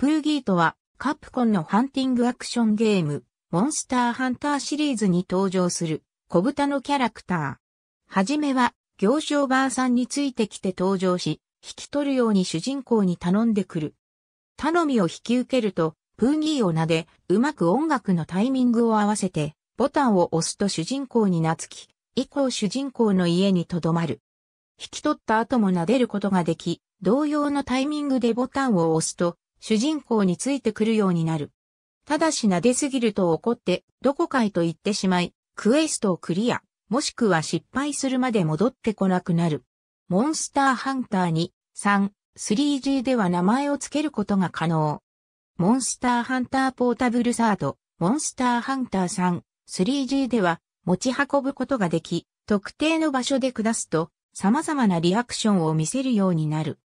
プーギートは、カプコンのハンティングアクションゲーム、モンスターハンターシリーズに登場する、小豚のキャラクター。はじめは、行商バーさんについてきて登場し、引き取るように主人公に頼んでくる。頼みを引き受けると、プーギーを撫で、うまく音楽のタイミングを合わせて、ボタンを押すと主人公に懐き、以降主人公の家に留まる。引き取った後も撫でることができ、同様のタイミングでボタンを押すと、主人公についてくるようになる。ただし撫ですぎると怒って、どこかへと行ってしまい、クエストをクリア、もしくは失敗するまで戻ってこなくなる。モンスターハンターに、3、3G では名前を付けることが可能。モンスターハンターポータブルサード、モンスターハンター3、3G では持ち運ぶことができ、特定の場所で下すと、様々なリアクションを見せるようになる。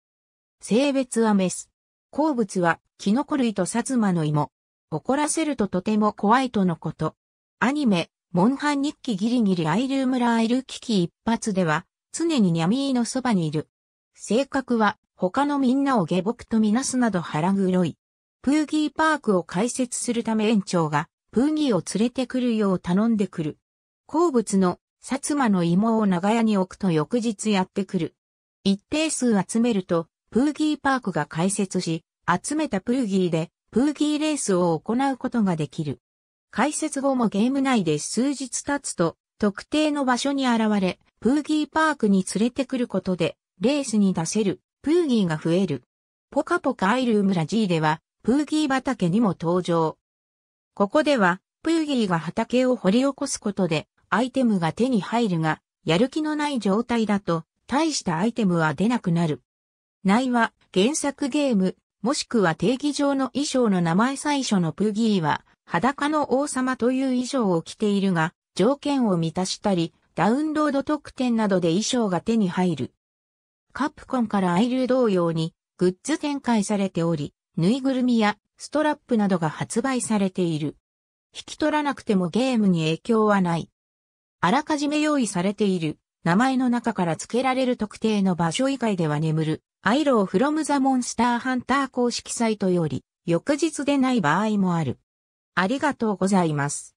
性別はメス、好物は、キノコ類と薩摩の芋。怒らせるととても怖いとのこと。アニメ、モンハン日記ギリギリアイルームラアイル危機一発では、常にニャミーのそばにいる。性格は、他のみんなを下僕とみなすなど腹黒い。プーギーパークを開設するため園長が、プーギーを連れてくるよう頼んでくる。好物の、薩摩の芋を長屋に置くと翌日やってくる。一定数集めると、プーギーパークが開設し、集めたプーギーで、プーギーレースを行うことができる。開設後もゲーム内で数日経つと、特定の場所に現れ、プーギーパークに連れてくることで、レースに出せる、プーギーが増える。ポカポカアイルージ G では、プーギー畑にも登場。ここでは、プーギーが畑を掘り起こすことで、アイテムが手に入るが、やる気のない状態だと、大したアイテムは出なくなる。内は原作ゲーム、もしくは定義上の衣装の名前最初のプギーは、裸の王様という衣装を着ているが、条件を満たしたり、ダウンロード特典などで衣装が手に入る。カプコンからアイル同様に、グッズ展開されており、ぬいぐるみやストラップなどが発売されている。引き取らなくてもゲームに影響はない。あらかじめ用意されている名前の中から付けられる特定の場所以外では眠るアイローフロムザモンスターハンター公式サイトより、翌日でない場合もある。ありがとうございます。